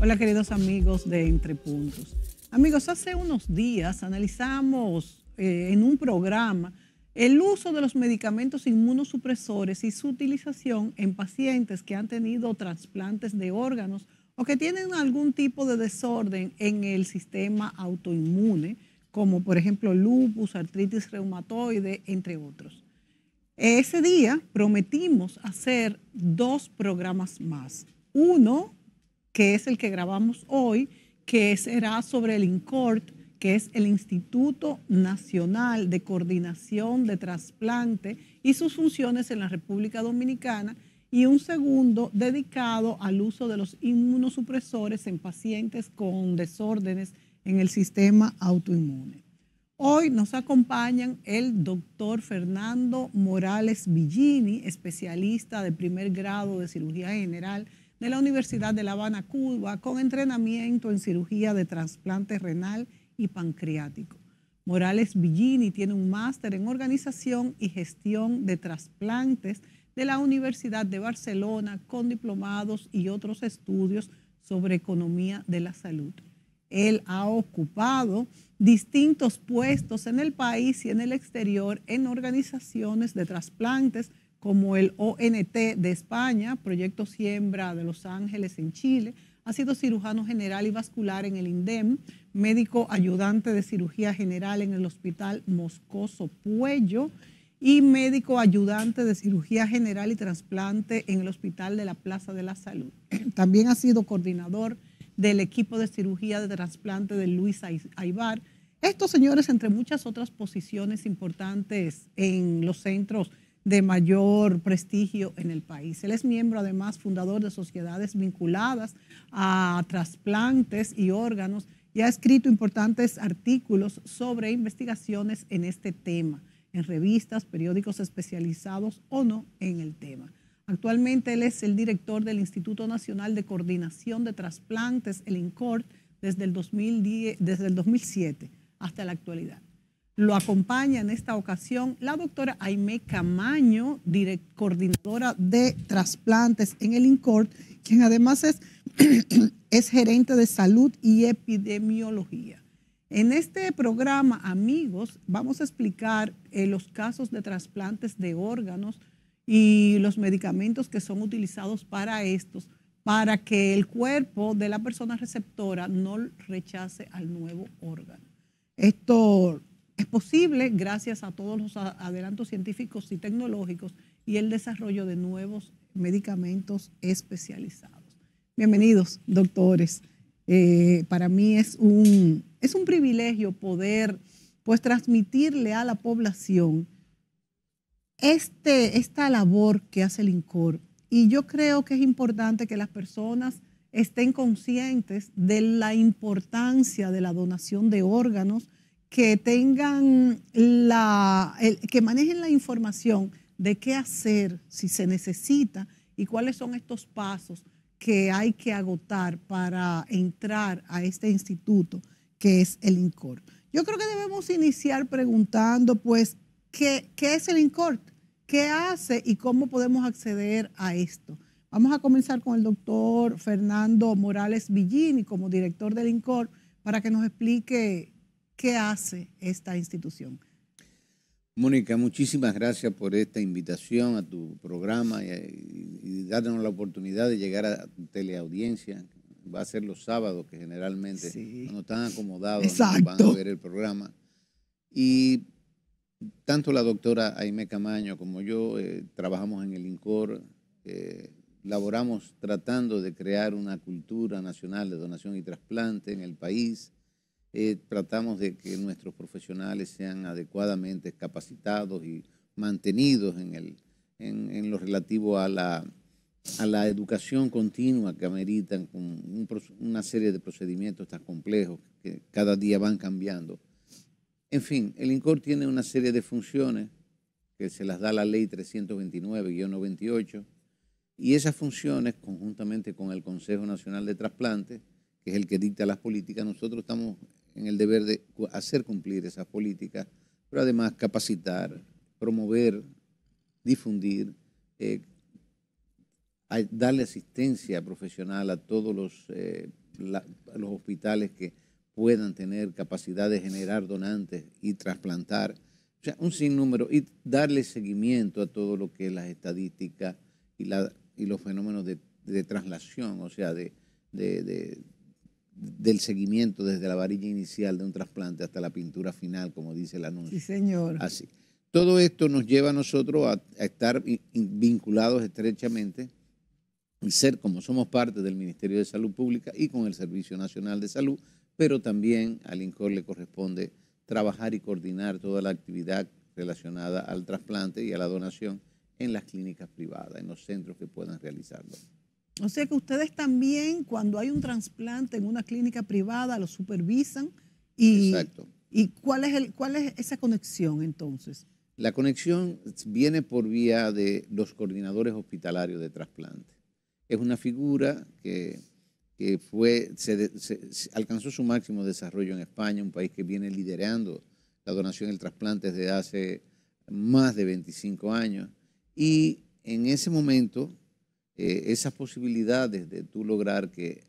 Hola queridos amigos de Entre Puntos. Amigos, hace unos días analizamos eh, en un programa el uso de los medicamentos inmunosupresores y su utilización en pacientes que han tenido trasplantes de órganos o que tienen algún tipo de desorden en el sistema autoinmune, como por ejemplo lupus, artritis reumatoide, entre otros. Ese día prometimos hacer dos programas más. Uno, que es el que grabamos hoy, que será sobre el INCORT que es el Instituto Nacional de Coordinación de Trasplante y sus funciones en la República Dominicana, y un segundo dedicado al uso de los inmunosupresores en pacientes con desórdenes en el sistema autoinmune. Hoy nos acompañan el doctor Fernando Morales Villini, especialista de primer grado de cirugía general de la Universidad de La Habana, Cuba, con entrenamiento en cirugía de trasplante renal y pancreático. Morales Villini tiene un máster en organización y gestión de trasplantes de la Universidad de Barcelona con diplomados y otros estudios sobre economía de la salud. Él ha ocupado distintos puestos en el país y en el exterior en organizaciones de trasplantes como el ONT de España, Proyecto Siembra de Los Ángeles en Chile, ha sido cirujano general y vascular en el INDEM, médico ayudante de cirugía general en el Hospital Moscoso Puello y médico ayudante de cirugía general y trasplante en el Hospital de la Plaza de la Salud. También ha sido coordinador del equipo de cirugía de trasplante de Luis Aibar. Estos señores, entre muchas otras posiciones importantes en los centros de mayor prestigio en el país. Él es miembro, además, fundador de sociedades vinculadas a trasplantes y órganos y ha escrito importantes artículos sobre investigaciones en este tema, en revistas, periódicos especializados o no en el tema. Actualmente él es el director del Instituto Nacional de Coordinación de Trasplantes, el INCORT, desde el 2007 hasta la actualidad. Lo acompaña en esta ocasión la doctora Aime Camaño, coordinadora de trasplantes en el INCORT, quien además es, gerente de salud y epidemiología. En este programa, amigos, vamos a explicar eh, los casos de trasplantes de órganos y los medicamentos que son utilizados para estos, para que el cuerpo de la persona receptora no rechace al nuevo órgano. Esto es posible gracias a todos los adelantos científicos y tecnológicos y el desarrollo de nuevos medicamentos especializados. Bienvenidos, doctores. Eh, para mí es un, es un privilegio poder pues, transmitirle a la población este, esta labor que hace el INCOR. Y yo creo que es importante que las personas estén conscientes de la importancia de la donación de órganos, que tengan la, que manejen la información de qué hacer si se necesita y cuáles son estos pasos que hay que agotar para entrar a este instituto que es el INCOR. Yo creo que debemos iniciar preguntando, pues, ¿qué, qué es el INCOR? ¿Qué hace y cómo podemos acceder a esto? Vamos a comenzar con el doctor Fernando Morales Villini como director del INCOR para que nos explique ¿Qué hace esta institución? Mónica, muchísimas gracias por esta invitación a tu programa y, darnos la oportunidad de llegar a teleaudiencia. Va a ser los sábados que generalmente no están acomodados van a ver el programa. Y tanto la doctora Aime Camaño como yo eh, trabajamos en el INCOR, eh, laboramos tratando de crear una cultura nacional de donación y trasplante en el país eh, tratamos de que nuestros profesionales sean adecuadamente capacitados y mantenidos en, el, en, lo relativo a la, la educación continua que ameritan con una serie de procedimientos tan complejos que cada día van cambiando. En fin, el INCOR tiene una serie de funciones que se las da la ley 329-98 y esas funciones, conjuntamente con el Consejo Nacional de Trasplantes, que es el que dicta las políticas, nosotros estamos en el deber de hacer cumplir esas políticas, pero además capacitar, promover, difundir, eh, darle asistencia profesional a todos los, eh, los hospitales que puedan tener capacidad de generar donantes y trasplantar, o sea, un sinnúmero, y darle seguimiento a todo lo que es las estadísticas y, y los fenómenos de, de, traslación, o sea, de del seguimiento desde la varilla inicial de un trasplante hasta la pintura final, como dice el anuncio. Sí, señor. Así. Todo esto nos lleva a nosotros a, estar vinculados estrechamente y ser como somos parte del Ministerio de Salud Pública y con el Servicio Nacional de Salud, pero también al INCOR le corresponde trabajar y coordinar toda la actividad relacionada al trasplante y a la donación en las clínicas privadas, en los centros que puedan realizarlo. O sea que ustedes también, cuando hay un trasplante en una clínica privada, lo supervisan. Y, ¿Y cuál es, el, cuál es esa conexión entonces? La conexión viene por vía de los coordinadores hospitalarios de trasplante. Es una figura que, fue, se, alcanzó su máximo desarrollo en España, un país que viene liderando la donación del trasplante desde hace más de 25 años. Y en ese momento eh, esas posibilidades de tú lograr que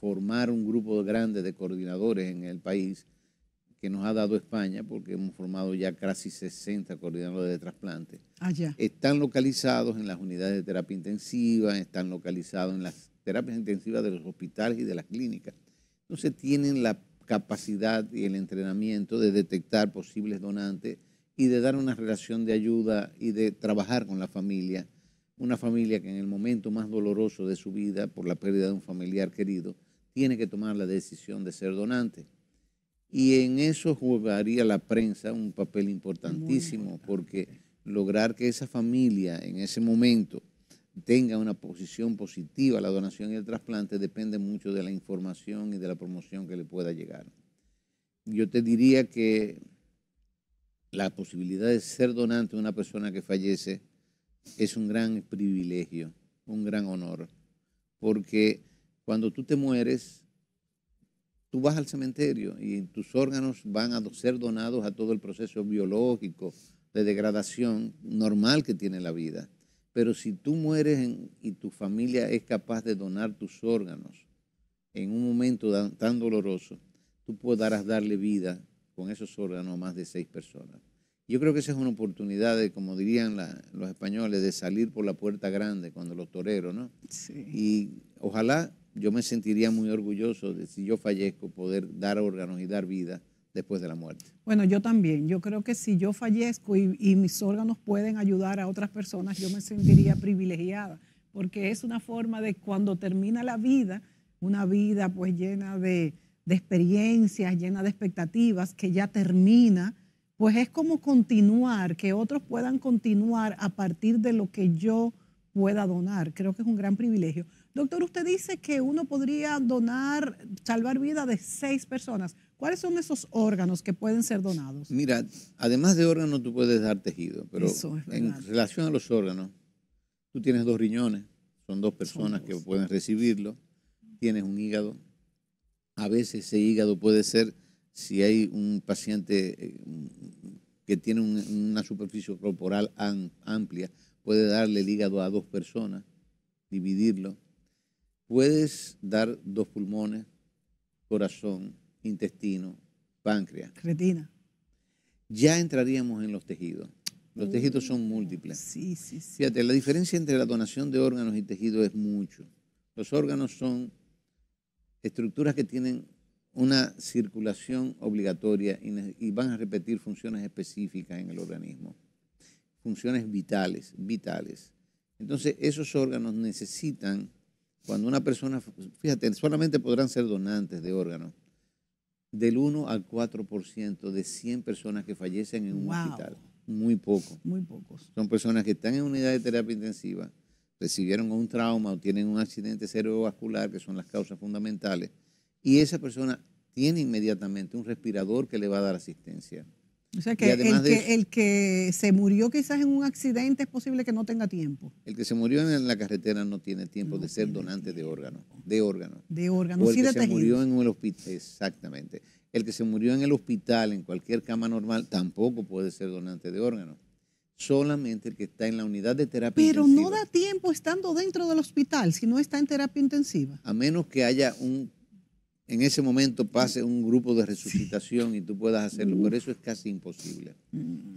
formar un grupo grande de coordinadores en el país que nos ha dado España, porque hemos formado ya casi 60 coordinadores de trasplante, están localizados en las unidades de terapia intensiva, están localizados en las terapias intensivas de los hospitales y de las clínicas. Entonces tienen la capacidad y el entrenamiento de detectar posibles donantes y de dar una relación de ayuda y de trabajar con la familia una familia que en el momento más doloroso de su vida por la pérdida de un familiar querido tiene que tomar la decisión de ser donante. Y en eso jugaría la prensa un papel importantísimo porque lograr que esa familia en ese momento tenga una posición positiva a la donación y el trasplante depende mucho de la información y de la promoción que le pueda llegar. Yo te diría que la posibilidad de ser donante de una persona que fallece es un gran privilegio, un gran honor, porque cuando tú te mueres, tú vas al cementerio y tus órganos van a ser donados a todo el proceso biológico de degradación normal que tiene la vida. Pero si tú mueres y tu familia es capaz de donar tus órganos en un momento tan, tan doloroso, tú podrás darle vida con esos órganos a más de seis personas. Yo creo que esa es una oportunidad de, como dirían los españoles, de salir por la puerta grande cuando los toreros, ¿no? Sí. Y ojalá yo me sentiría muy orgulloso de si yo fallezco poder dar órganos y dar vida después de la muerte. Bueno, yo también. Yo creo que si yo fallezco y, mis órganos pueden ayudar a otras personas, yo me sentiría privilegiada, porque es una forma de cuando termina la vida, una vida pues llena de experiencias, llena de expectativas, que ya termina pues es como continuar, que otros puedan continuar a partir de lo que yo pueda donar. Creo que es un gran privilegio. Doctor, usted dice que uno podría donar, salvar vida de seis personas. ¿Cuáles son esos órganos que pueden ser donados? Mira, además de órganos, tú puedes dar tejido, pero en relación a los órganos, tú tienes dos riñones, son dos personas que pueden recibirlo, tienes un hígado, a veces ese hígado puede ser si hay un paciente eh, que tiene una superficie corporal amplia, puede darle el hígado a dos personas, dividirlo. Puedes dar dos pulmones, corazón, intestino, páncreas. Retina. Ya entraríamos en los tejidos. Los tejidos son múltiples. Sí, sí, sí. Fíjate, la diferencia entre la donación de órganos y tejidos es mucho. Los órganos son estructuras que tienen una circulación obligatoria y, van a repetir funciones específicas en el organismo, funciones vitales, vitales. Entonces, esos órganos necesitan, cuando una persona, fíjate, solamente podrán ser donantes de órganos, del 1 al 4% de 100 personas que fallecen en un hospital. Muy poco. Muy pocos. Son personas que están en unidad de terapia intensiva, recibieron un trauma o tienen un accidente cerebrovascular, que son las causas fundamentales, y esa persona tiene inmediatamente un respirador que le va a dar asistencia. O sea que, el que, se murió quizás en un accidente es posible que no tenga tiempo. El que se murió en la carretera no tiene tiempo de ser donante de órganos. De órganos. De órganos. O el que se murió en el hospital. Exactamente. El que se murió en el hospital, en cualquier cama normal, tampoco puede ser donante de órganos. Solamente el que está en la unidad de terapia intensiva. Pero no da tiempo estando dentro del hospital si no está en terapia intensiva. A menos que haya un en ese momento pase un grupo de resucitación y tú puedas hacerlo. Por eso es casi imposible.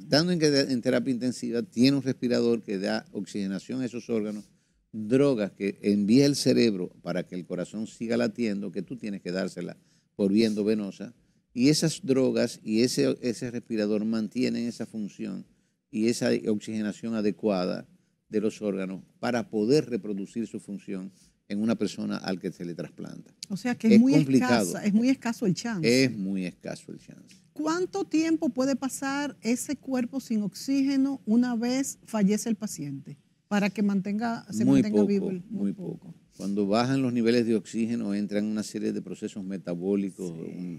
Estando en, terapia intensiva, tiene un respirador que da oxigenación a esos órganos, drogas que envía el cerebro para que el corazón siga latiendo, que tú tienes que dársela por viendo venosa. Y esas drogas y ese, ese respirador mantienen esa función y esa oxigenación adecuada de los órganos para poder reproducir su función en una persona al que se le trasplanta. O sea que es, muy es muy escaso el chance. Es muy escaso el chance. ¿Cuánto tiempo puede pasar ese cuerpo sin oxígeno una vez fallece el paciente para que mantenga, se mantenga vivo? El, muy, muy poco. Cuando bajan los niveles de oxígeno entran una serie de procesos metabólicos,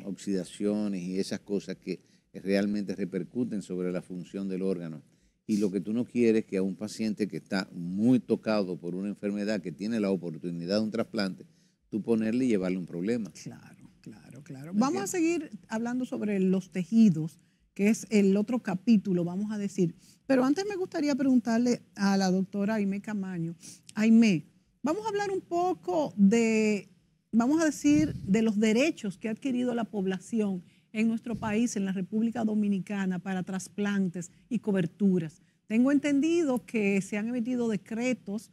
oxidaciones y esas cosas que realmente repercuten sobre la función del órgano. Y lo que tú no quieres es que a un paciente que está muy tocado por una enfermedad, que tiene la oportunidad de un trasplante, tú ponerle y llevarle un problema. Claro, claro, claro. vamos a seguir hablando sobre los tejidos, que es el otro capítulo, vamos a decir. Pero antes me gustaría preguntarle a la doctora Aime Camaño. Aime, vamos a hablar un poco de, vamos a decir, de los derechos que ha adquirido la población en nuestro país, en la República Dominicana, para trasplantes y coberturas. Tengo entendido que se han emitido decretos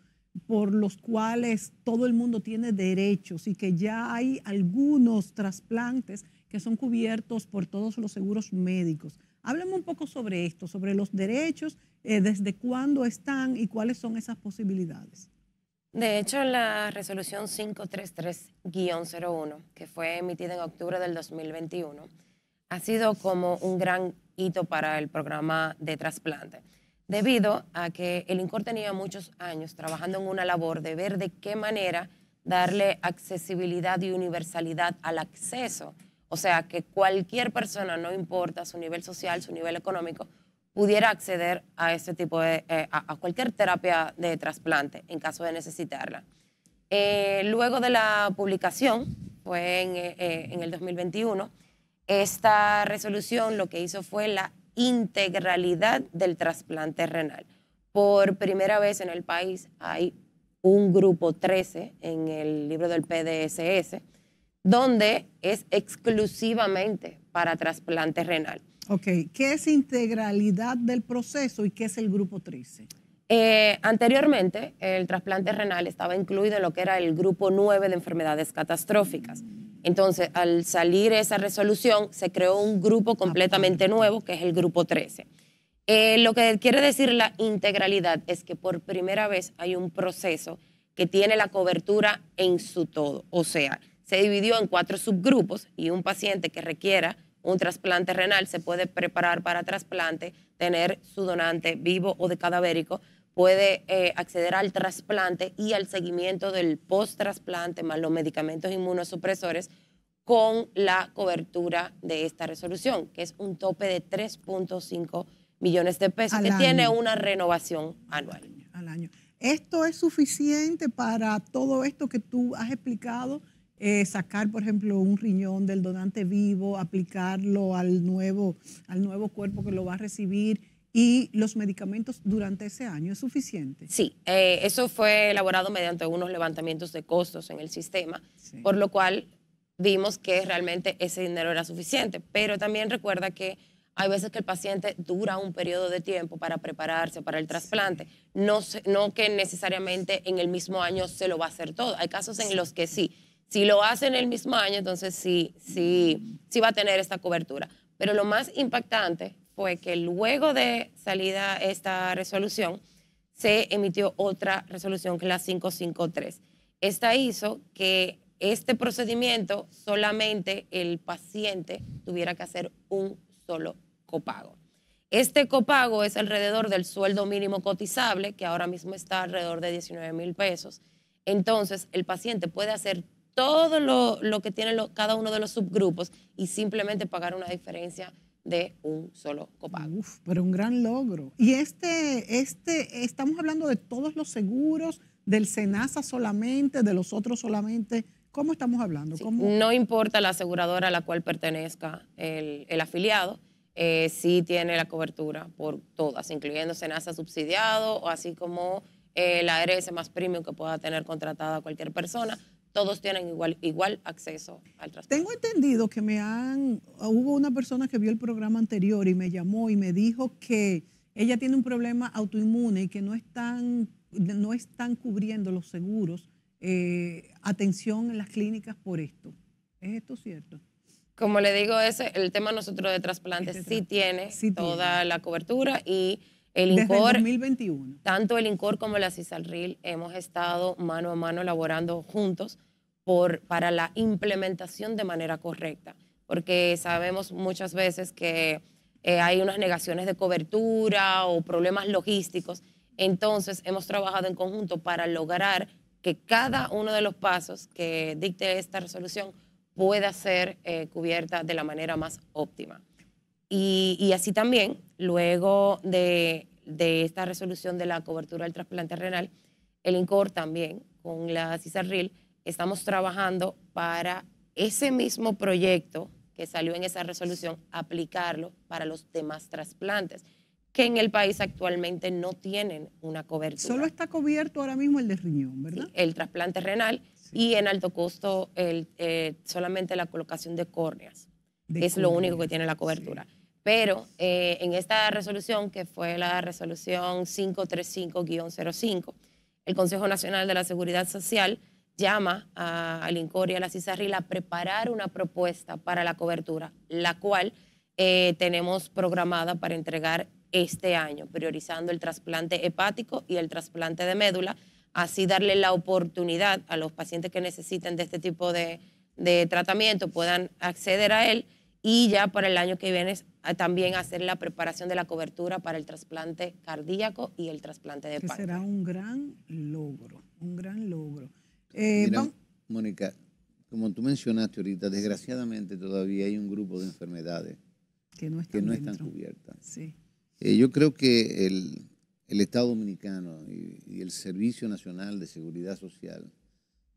por los cuales todo el mundo tiene derechos y que ya hay algunos trasplantes que son cubiertos por todos los seguros médicos. Háblame un poco sobre esto, sobre los derechos, eh, desde cuándo están y cuáles son esas posibilidades. De hecho, la resolución 533-01, que fue emitida en octubre del 2021, ha sido como un gran hito para el programa de trasplante, debido a que el INCOR tenía muchos años trabajando en una labor de ver de qué manera darle accesibilidad y universalidad al acceso, o sea, que cualquier persona, no importa su nivel social, su nivel económico, pudiera acceder a ese tipo de, eh, a, cualquier terapia de trasplante en caso de necesitarla. Eh, luego de la publicación, fue en, eh, en el 2021, esta resolución lo que hizo fue la integralidad del trasplante renal. Por primera vez en el país hay un grupo 13 en el libro del PDSS, donde es exclusivamente para trasplante renal. Ok, ¿qué es integralidad del proceso y qué es el grupo 13? Eh, anteriormente, el trasplante renal estaba incluido en lo que era el grupo 9 de enfermedades catastróficas. Entonces, al salir esa resolución, se creó un grupo ah, completamente nuevo, que es el Grupo 13. Eh, lo que quiere decir la integralidad es que por primera vez hay un proceso que tiene la cobertura en su todo. O sea, se dividió en cuatro subgrupos y un paciente que requiera un trasplante renal se puede preparar para trasplante, tener su donante vivo o de cadavérico, puede eh, acceder al trasplante y al seguimiento del post-trasplante más los medicamentos inmunosupresores con la cobertura de esta resolución, que es un tope de 3.5 millones de pesos, que tiene una renovación anual. Al año. ¿Esto es suficiente para todo esto que tú has explicado? Eh, sacar, por ejemplo, un riñón del donante vivo, aplicarlo al nuevo, al nuevo cuerpo que lo va a recibir y los medicamentos durante ese año. ¿Es suficiente? Sí, eh, eso fue elaborado mediante unos levantamientos de costos en el sistema, por lo cual vimos que realmente ese dinero era suficiente. Pero también recuerda que hay veces que el paciente dura un periodo de tiempo para prepararse para el trasplante. No, no que necesariamente en el mismo año se lo va a hacer todo. Hay casos en los que sí. Si lo hace en el mismo año, entonces sí, sí, mm. sí va a tener esta cobertura. Pero lo más impactante fue que luego de salida esta resolución, se emitió otra resolución que es la 553. Esta hizo que este procedimiento solamente el paciente tuviera que hacer un solo copago. Este copago es alrededor del sueldo mínimo cotizable, que ahora mismo está alrededor de 19 mil pesos. Entonces, el paciente puede hacer todo lo, que tiene cada uno de los subgrupos y simplemente pagar una diferencia de un solo copago. Uf, pero un gran logro. Y este, este, estamos hablando de todos los seguros, del SENASA solamente, de los otros solamente. ¿Cómo estamos hablando? no importa la aseguradora a la cual pertenezca el, afiliado, eh, sí tiene la cobertura por todas, incluyendo SENASA subsidiado o así como eh, la ARS más premium que pueda tener contratada cualquier persona todos tienen igual, igual acceso al trasplante. Tengo entendido que me han, hubo una persona que vio el programa anterior y me llamó y me dijo que ella tiene un problema autoinmune y que no están, no están cubriendo los seguros eh, atención en las clínicas por esto. ¿Es esto cierto? Como le digo, ese, el tema nosotros de trasplantes sí tiene toda la cobertura y el INCOR, 2021. Tanto el INCOR como la CISALRIL hemos estado mano a mano laborando juntos por, para la implementación de manera correcta, porque sabemos muchas veces que eh, hay unas negaciones de cobertura o problemas logísticos. Entonces, hemos trabajado en conjunto para lograr que cada uno de los pasos que dicte esta resolución pueda ser eh, cubierta de la manera más óptima. y así también Luego de, esta resolución de la cobertura del trasplante renal, el INCOR también, con la CISARRIL, estamos trabajando para ese mismo proyecto que salió en esa resolución, aplicarlo para los demás trasplantes, que en el país actualmente no tienen una cobertura. Solo está cubierto ahora mismo el de riñón, ¿verdad? el trasplante renal y en alto costo eh, solamente la colocación de córneas. es lo único que tiene la cobertura. Pero eh, en esta resolución, que fue la resolución 535-05, el Consejo Nacional de la Seguridad Social llama a, al y a la CISARRIL a preparar una propuesta para la cobertura, la cual eh, tenemos programada para entregar este año, priorizando el trasplante hepático y el trasplante de médula, así darle la oportunidad a los pacientes que necesiten de este tipo de tratamiento, puedan acceder a él y ya para el año que viene ah, también hacer la preparación de la cobertura para el trasplante cardíaco y el trasplante de páncreas. Será un gran logro, un gran logro. Eh, Mónica, como tú mencionaste ahorita, desgraciadamente todavía hay un grupo de enfermedades que no están, cubiertas. Eh, yo creo que el, Estado Dominicano y, el Servicio Nacional de Seguridad Social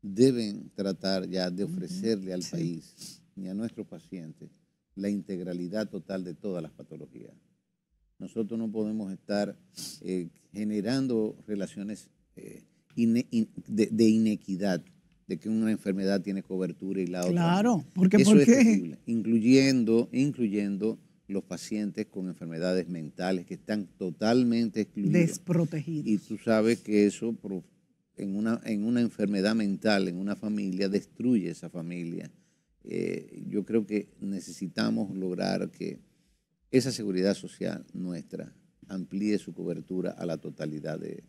deben tratar ya de ofrecerle al país y a nuestros pacientes la integralidad total de todas las patologías. Nosotros no podemos estar eh, generando relaciones eh, de, inequidad, de que una enfermedad tiene cobertura y la otra claro, no. porque ¿por qué? incluyendo, incluyendo los pacientes con enfermedades mentales que están totalmente excluidos. Desprotegidos. Y tú sabes que eso en una, en una enfermedad mental, en una familia, destruye esa familia eh, yo creo que necesitamos lograr que esa seguridad social nuestra amplíe su cobertura a la totalidad de,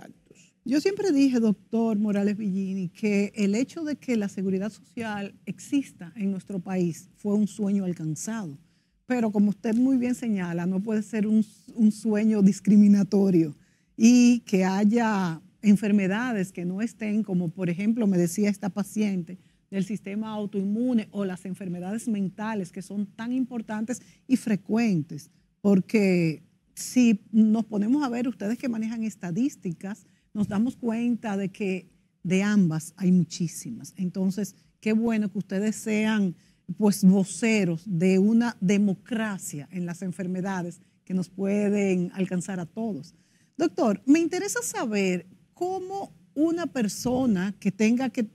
actos. Yo siempre dije, doctor Morales Villini, que el hecho de que la seguridad social exista en nuestro país fue un sueño alcanzado. Pero como usted muy bien señala, no puede ser un sueño discriminatorio y que haya enfermedades que no estén, como por ejemplo me decía esta paciente, del sistema autoinmune o las enfermedades mentales que son tan importantes y frecuentes, porque si nos ponemos a ver ustedes que manejan estadísticas, nos damos cuenta de que de ambas hay muchísimas. Entonces, qué bueno que ustedes sean pues voceros de una democracia en las enfermedades que nos pueden alcanzar a todos. Doctor, me interesa saber cómo una persona que tenga que,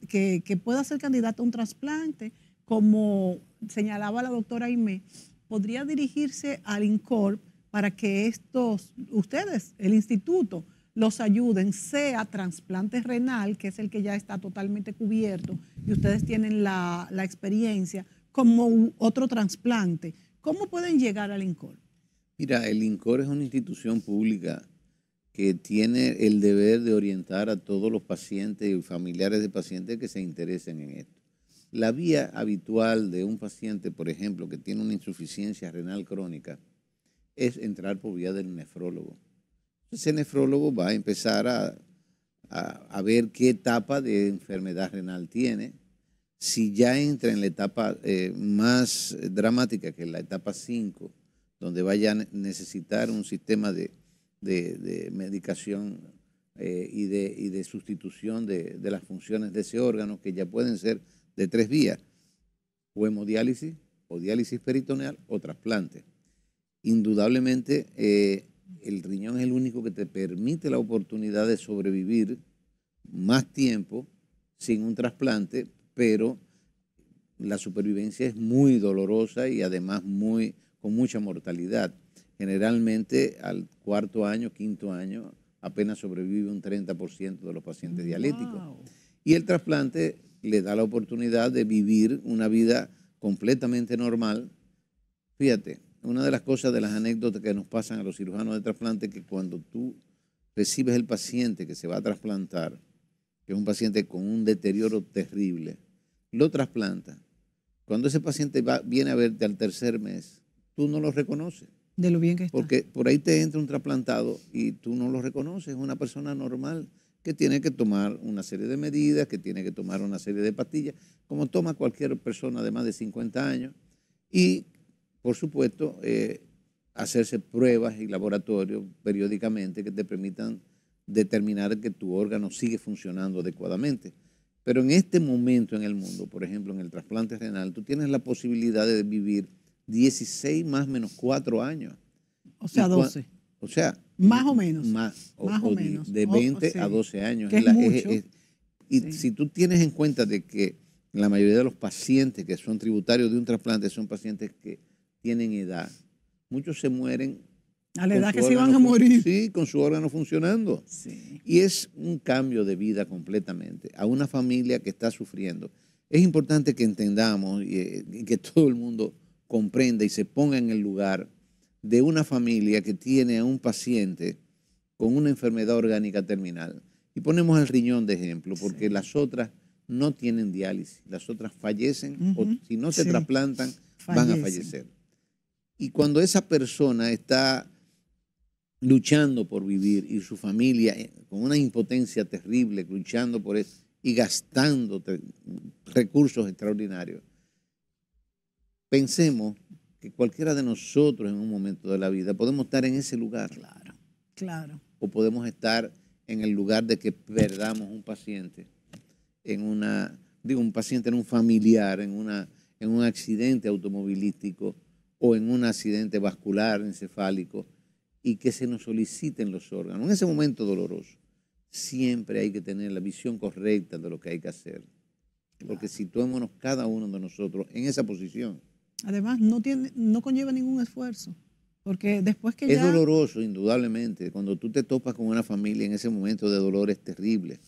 que, pueda ser candidata a un trasplante, como señalaba la doctora Aimé, podría dirigirse al INCORP para que estos, ustedes, el instituto, los ayuden, sea trasplante renal, que es el que ya está totalmente cubierto y ustedes tienen la, la experiencia, como otro trasplante. ¿Cómo pueden llegar al INCOR? Mira, el INCOR es una institución pública que tiene el deber de orientar a todos los pacientes y familiares de pacientes que se interesen en esto. La vía habitual de un paciente, por ejemplo, que tiene una insuficiencia renal crónica, es entrar por vía del nefrólogo. Ese nefrólogo va a empezar a, ver qué etapa de enfermedad renal tiene. Si ya entra en la etapa eh, más dramática, que es la etapa 5, donde vaya a necesitar un sistema de de, medicación eh, y, de, sustitución de, las funciones de ese órgano, que ya pueden ser de tres vías, o hemodiálisis, o diálisis peritoneal, o trasplante. Indudablemente, eh, el riñón es el único que te permite la oportunidad de sobrevivir más tiempo sin un trasplante, pero la supervivencia es muy dolorosa y además muy, con mucha mortalidad generalmente al cuarto año, quinto año, apenas sobrevive un 30% de los pacientes mm, dialécticos. Y el trasplante le da la oportunidad de vivir una vida completamente normal. Fíjate, una de las cosas de las anécdotas que nos pasan a los cirujanos de trasplante es que cuando tú recibes el paciente que se va a trasplantar, que es un paciente con un deterioro terrible, lo trasplanta. Cuando ese paciente viene a verte al tercer mes, tú no lo reconoces de lo bien que Porque por ahí te entra un trasplantado y tú no lo reconoces, es una persona normal que tiene que tomar una serie de medidas, que tiene que tomar una serie de pastillas, como toma cualquier persona de más de 50 años, y por supuesto eh, hacerse pruebas y laboratorios periódicamente que te permitan determinar que tu órgano sigue funcionando adecuadamente. Pero en este momento en el mundo, por ejemplo, en el trasplante renal, tú tienes la posibilidad de vivir 16 más menos 4 años. O sea, 12. O sea. Más o menos. Más, o, menos. De 20 a 12 años. y si tú tienes en cuenta de que la mayoría de los pacientes que son tributarios de un trasplante son pacientes que tienen edad, muchos se mueren. A la edad que se iban a morir. Sí, con su órgano funcionando. Sí. Y es un cambio de vida completamente a una familia que está sufriendo. Es importante que entendamos y eh, que todo el mundo comprenda y se ponga en el lugar de una familia que tiene a un paciente con una enfermedad orgánica terminal. Y ponemos el riñón de ejemplo, porque las otras no tienen diálisis, las otras fallecen o si no se trasplantan van a fallecer. Y cuando esa persona está luchando por vivir y su familia eh, con una impotencia terrible, luchando por eso y gastando recursos extraordinarios, Pensemos que cualquiera de nosotros en un momento de la vida podemos estar en ese lugar. Claro, claro. O podemos estar en el lugar de que perdamos un paciente, en una, digo, un paciente en un familiar, en, una, en un accidente automovilístico o en un accidente vascular encefálico y que se nos soliciten los órganos. En ese momento doloroso, siempre hay que tener la visión correcta de lo que hay que hacer. Porque situémonos cada uno de nosotros en esa posición Además, no, tiene, no conlleva ningún esfuerzo. Porque después que es doloroso, indudablemente, cuando tú te topas con una familia en ese momento de dolores terribles.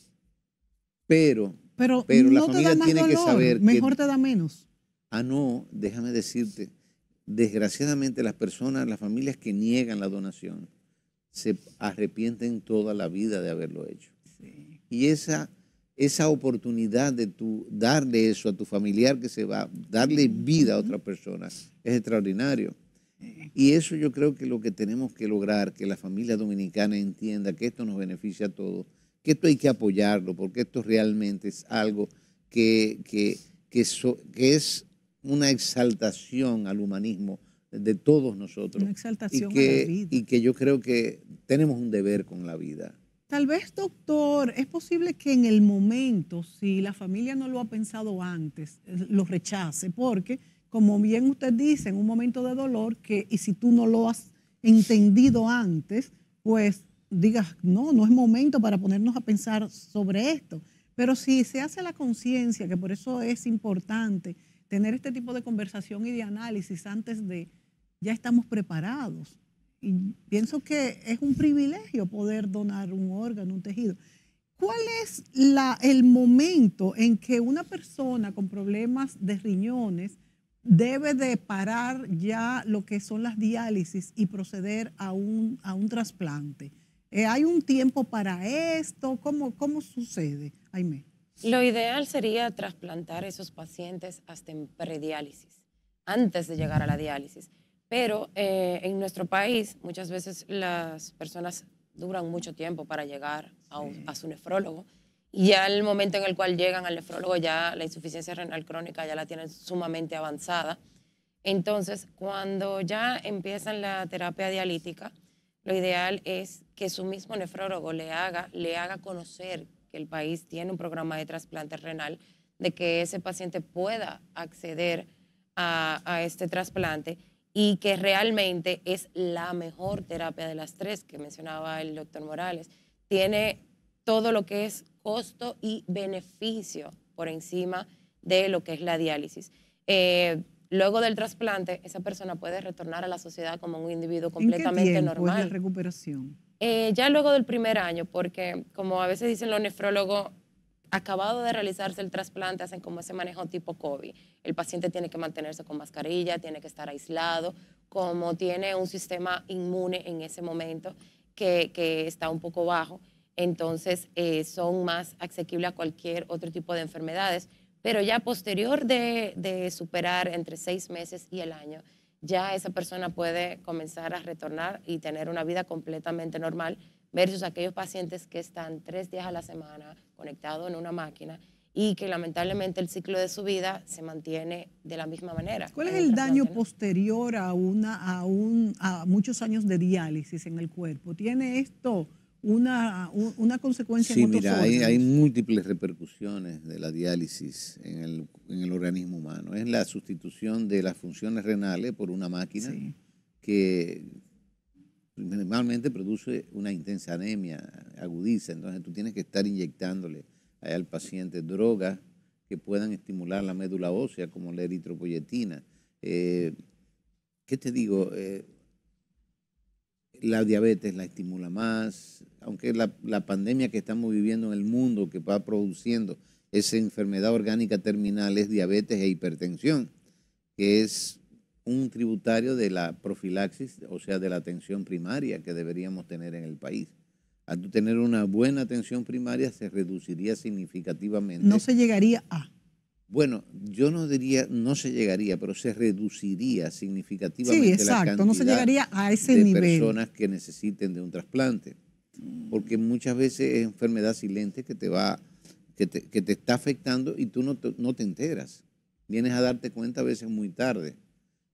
Pero, pero, pero la familia tiene que saber. Mejor te da menos. Ah, no, déjame decirte. Desgraciadamente, las personas, las familias que niegan la donación, se arrepienten toda la vida de haberlo hecho. Sí. Y esa esa oportunidad de tu, darle eso a tu familiar que se va, darle vida a otras personas, es extraordinario. Y eso yo creo que lo que tenemos que lograr, que la familia dominicana entienda que esto nos beneficia a todos, que esto hay que apoyarlo, porque esto realmente es algo que, que, que, es una exaltación al humanismo de todos nosotros. Una exaltación y Y que yo creo que tenemos un deber con la vida Tal vez, doctor, es posible que en el momento, si la familia no lo ha pensado antes, eh, lo rechace, porque como bien usted dice, en un momento de dolor, que y si tú no lo has entendido antes, pues digas, no, no es momento para ponernos a pensar sobre esto. Pero si se hace la conciencia, que por eso es importante tener este tipo de conversación y de análisis antes de, ya estamos preparados y pienso que es un privilegio poder donar un órgano, un tejido. ¿Cuál es la, el momento en que una persona con problemas de riñones debe de parar ya lo que son las diálisis y proceder a un, a un trasplante? Eh, ¿Hay un tiempo para esto? ¿Cómo, cómo sucede, Aime? Lo ideal sería trasplantar esos pacientes hasta en prediálisis, antes de llegar a la diálisis pero eh, en nuestro país muchas veces las personas duran mucho tiempo para llegar a, su nefrólogo. Y ya el momento en el cual llegan al nefrólogo, ya la insuficiencia renal crónica ya la tienen sumamente avanzada. Entonces, cuando ya empiezan la terapia dialítica, lo ideal es que su mismo nefrólogo le haga, le haga conocer que el país tiene un programa de trasplante renal, de que ese paciente pueda acceder a este trasplante y que realmente es la mejor terapia de las tres que mencionaba el doctor Morales. Tiene todo lo que es costo y beneficio por encima de lo que es la diálisis. Eh, luego del trasplante, esa persona puede retornar a la sociedad como un individuo completamente normal. recuperación? Eh, ya luego del primer año, porque como a veces dicen los nefrólogos, acabado de realizarse el trasplante, hacen como ese manejo tipo COVID. El paciente tiene que mantenerse con mascarilla, tiene que estar aislado, como tiene un sistema inmune en ese momento que, está un poco bajo, entonces eh, son más asequibles a cualquier otro tipo de enfermedades. Pero ya posterior de superar entre seis meses y el año, ya esa persona puede comenzar a retornar y tener una vida completamente normal versus aquellos pacientes que están tres días a la semana conectados en una máquina y que lamentablemente el ciclo de su vida se mantiene de la misma manera. ¿Cuál es el daño posterior a, una, a, a muchos años de diálisis en el cuerpo? ¿Tiene esto una, una consecuencia? Sí, mira, hay, múltiples repercusiones de la diálisis en el, organismo humano. Es la sustitución de las funciones renales por una máquina que normalmente produce una intensa anemia agudiza, entonces tú tienes que estar inyectándole al paciente drogas que puedan estimular la médula ósea, como la eritropoyetina. Eh, ¿Qué te digo? Eh, la diabetes la estimula más, aunque la, la, pandemia que estamos viviendo en el mundo, que va produciendo esa enfermedad orgánica terminal, es diabetes e hipertensión, que es un tributario de la profilaxis, o sea, de la atención primaria que deberíamos tener en el país. Al tener una buena atención primaria se reduciría significativamente. No se llegaría a. Bueno, yo no diría, no se llegaría, pero se reduciría significativamente sí, exacto, la no se llegaría a ese de personas que necesiten de un trasplante. Porque muchas veces es enfermedad silente que te va, que te, que te está afectando y tú no te, no te enteras. Vienes a darte cuenta a veces muy tarde.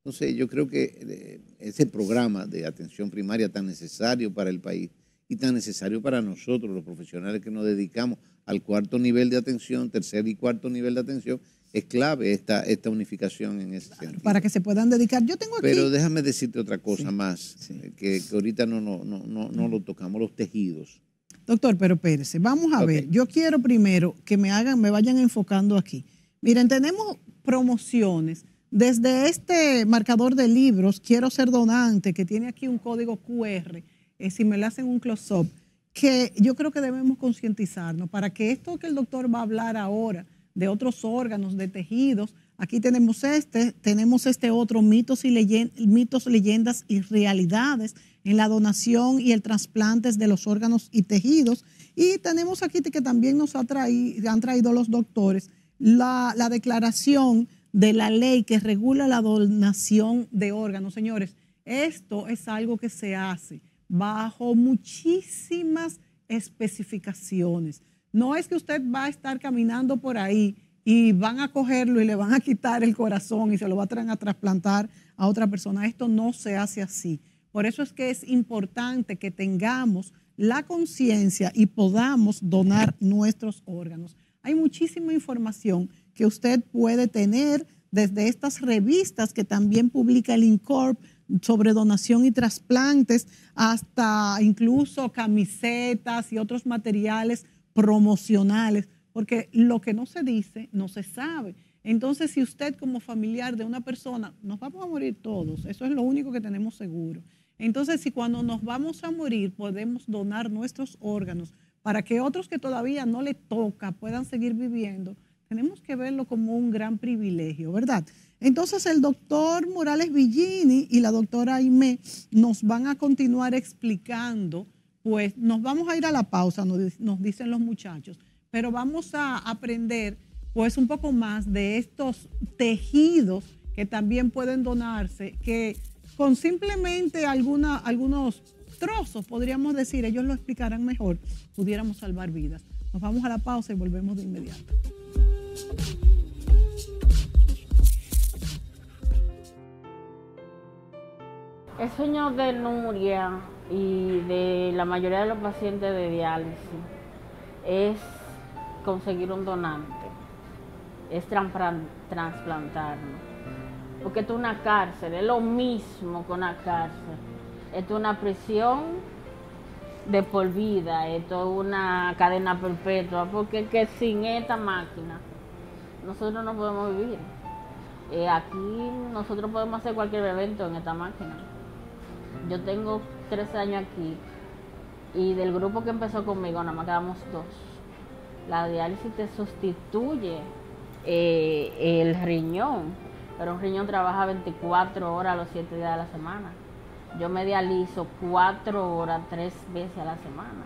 Entonces yo creo que eh, ese programa de atención primaria tan necesario para el país y tan necesario para nosotros, los profesionales que nos dedicamos al cuarto nivel de atención, tercer y cuarto nivel de atención, es clave esta, esta unificación en ese centro Para que se puedan dedicar. Yo tengo aquí... Pero déjame decirte otra cosa más, eh, Que, ahorita no, no, no, no, lo tocamos, los tejidos. Doctor, pero espérese, vamos a ver. Yo quiero primero que me hagan, me vayan enfocando aquí. Miren, tenemos promociones desde este marcador de libros, quiero ser donante, que tiene aquí un código QR, eh, si me le hacen un close-up, que yo creo que debemos concientizarnos para que esto que el doctor va a hablar ahora de otros órganos, de tejidos, aquí tenemos este, tenemos este otro, mitos, y leyendas y realidades en la donación y el trasplante de los órganos y tejidos. Y tenemos aquí que también nos han traído los doctores la, la declaración de la ley que regula la donación de órganos. Señores, esto es algo que se hace bajo muchísimas especificaciones. No es que usted va a estar caminando por ahí y van a cogerlo y le van a quitar el corazón y se lo va a trasplantar a otra persona. Esto no se hace así. Por eso es que es importante que tengamos la conciencia y podamos donar nuestros órganos. Hay muchísima información que usted puede tener desde estas revistas que también publica el INCORP sobre donación y trasplantes, hasta incluso camisetas y otros materiales promocionales, porque lo que no se dice no se sabe. Entonces, si usted como familiar de una persona, nos vamos a morir todos, eso es lo único que tenemos seguro. Entonces, si cuando nos vamos a morir podemos donar nuestros órganos para que otros que todavía no le toca puedan seguir viviendo, tenemos que verlo como un gran privilegio, ¿verdad? Entonces el doctor Morales Villini y la doctora Aime nos van a continuar explicando, pues nos vamos a ir a la pausa, nos, dicen los muchachos, pero vamos a aprender pues un poco más de estos tejidos que también pueden donarse, que con simplemente alguna, algunos trozos, podríamos decir, ellos lo explicarán mejor, pudiéramos salvar vidas. Nos vamos a la pausa y volvemos de inmediato. El sueño de Nuria y de la mayoría de los pacientes de diálisis es conseguir un donante, es trasplantarlo. Porque esto es una cárcel, es lo mismo que una cárcel. Esto es una prisión de por vida, esto es una cadena perpetua, porque sin esta máquina nosotros no podemos vivir. Eh, aquí nosotros podemos hacer cualquier evento en esta máquina. Yo tengo tres años aquí y del grupo que empezó conmigo nada más quedamos dos. La diálisis te sustituye eh, el riñón, pero un riñón trabaja 24 horas los 7 días de la semana. Yo me dializo 4 horas, tres veces a la semana.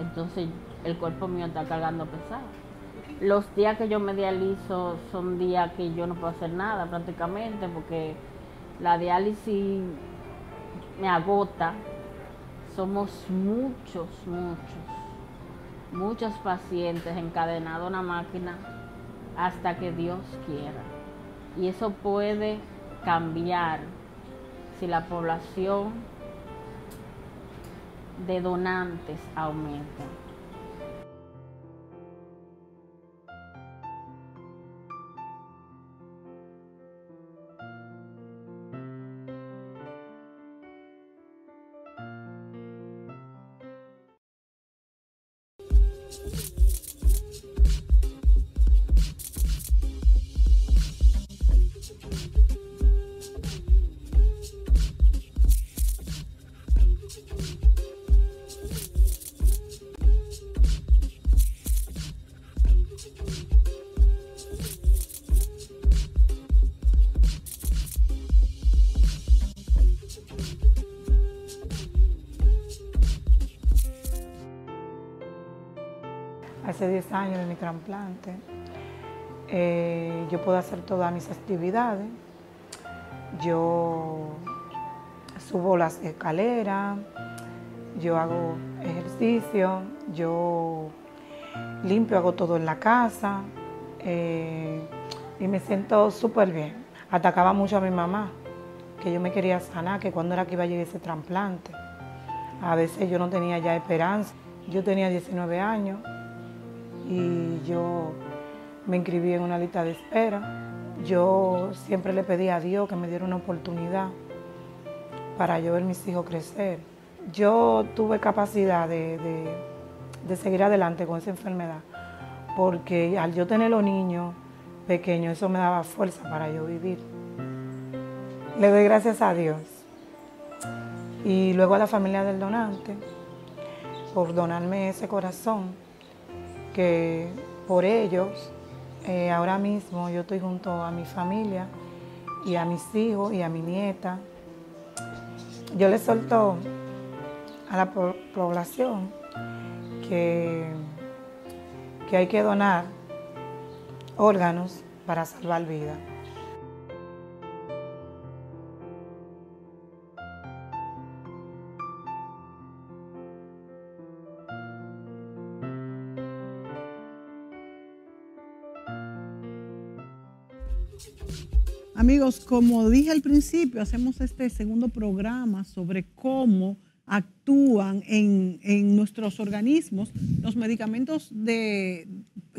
Entonces el cuerpo mío está cargando pesado. Los días que yo me dializo son días que yo no puedo hacer nada prácticamente porque la diálisis me agota. Somos muchos, muchos, muchos pacientes encadenados a una máquina hasta que Dios quiera. Y eso puede cambiar si la población de donantes aumenta. trasplante. Eh, yo puedo hacer todas mis actividades. Yo subo las escaleras, yo hago ejercicio, yo limpio, hago todo en la casa eh, y me siento súper bien. Atacaba mucho a mi mamá, que yo me quería sanar, que cuando era que iba a llegar ese trasplante. A veces yo no tenía ya esperanza. Yo tenía 19 años y yo me inscribí en una lista de espera. Yo siempre le pedí a Dios que me diera una oportunidad para yo ver mis hijos crecer. Yo tuve capacidad de, de seguir adelante con esa enfermedad, porque al yo tener los niños pequeños, eso me daba fuerza para yo vivir. Le doy gracias a Dios y luego a la familia del donante por donarme ese corazón que por ellos eh, ahora mismo yo estoy junto a mi familia y a mis hijos y a mi nieta. Yo les solto a la población que, que hay que donar órganos para salvar vidas. Amigos, como dije al principio, hacemos este segundo programa sobre cómo actúan en, nuestros organismos los medicamentos de,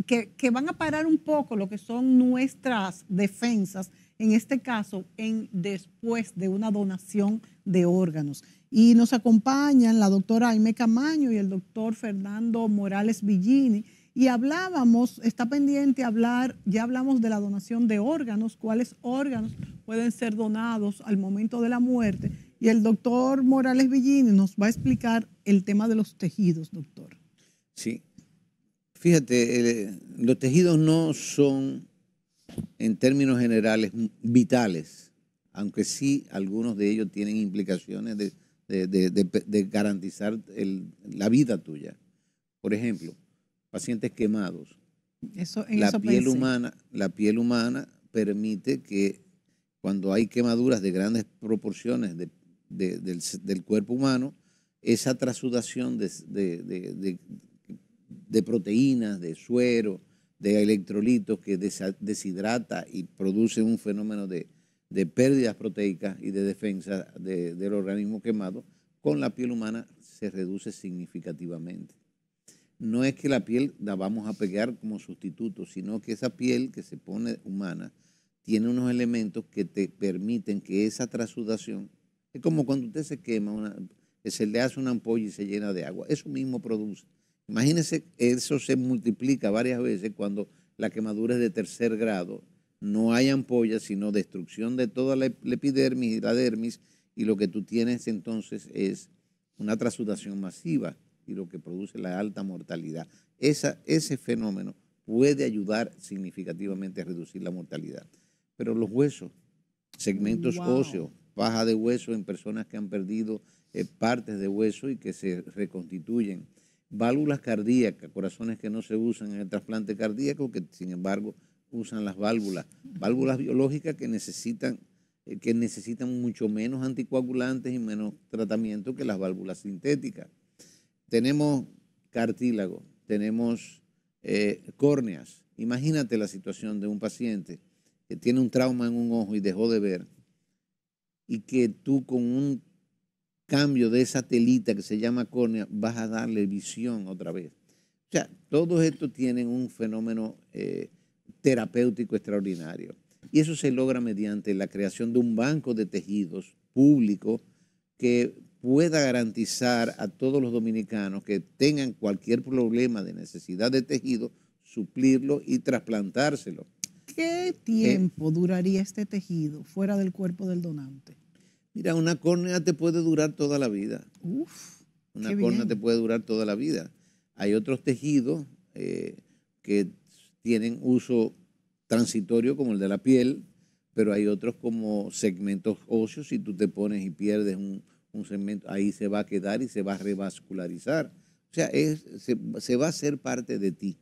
que, que, van a parar un poco lo que son nuestras defensas, en este caso, en después de una donación de órganos. Y nos acompañan la doctora Aime Camaño y el doctor Fernando Morales Villini y hablábamos, está pendiente hablar, ya hablamos de la donación de órganos, cuáles órganos pueden ser donados al momento de la muerte. Y el doctor Morales Villini nos va a explicar el tema de los tejidos, doctor. Sí. Fíjate, eh, los tejidos no son, en términos generales, vitales, aunque sí algunos de ellos tienen implicaciones de, garantizar la vida tuya. Por ejemplo, pacientes quemados, eso, en la, piel humana, la piel humana permite que cuando hay quemaduras de grandes proporciones del, cuerpo humano, esa trasudación de, proteínas, de suero, de electrolitos que deshidrata y produce un fenómeno de, pérdidas proteicas y de defensa del organismo quemado, con la piel humana se reduce significativamente no es que la piel la vamos a pegar como sustituto, sino que esa piel que se pone humana tiene unos elementos que te permiten que esa trasudación, es como cuando usted se quema, se le hace una ampolla y se llena de agua, eso mismo produce. Imagínese, eso se multiplica varias veces cuando la quemadura es de tercer grado, no hay ampolla, sino destrucción de toda la epidermis y la dermis, y lo que tú tienes entonces es una trasudación masiva y lo que produce la alta mortalidad. ese fenómeno puede ayudar significativamente a reducir la mortalidad. Pero los huesos, segmentos óseos, baja de hueso en personas que han perdido eh, partes de hueso y que se reconstituyen, válvulas cardíacas, corazones que no se usan en el trasplante cardíaco, que sin embargo usan las válvulas, válvulas biológicas que necesitan eh, que necesitan mucho menos anticoagulantes y menos tratamiento que las válvulas sintéticas tenemos cartílago, tenemos eh, córneas. Imagínate la situación de un paciente que tiene un trauma en un ojo y dejó de ver y que tú con un cambio de esa telita que se llama córnea vas a darle visión otra vez. O sea, todos estos tienen un fenómeno eh, terapéutico extraordinario. Y eso se logra mediante la creación de un banco de tejidos público que pueda garantizar a todos los dominicanos que tengan cualquier problema de necesidad de tejido, suplirlo y trasplantárselo. ¿Qué eh, tiempo duraría este tejido fuera del cuerpo del donante? Mira, una córnea te puede durar toda la vida. Uf, una córnea te puede durar toda la vida. Hay otros tejidos eh, que tienen uso transitorio, como el de la piel, pero hay otros como segmentos óseos, si tú te pones y pierdes un, un segmento, ahí se va a quedar y se va a revascularizar. O sea, es, se, va a hacer parte de ti.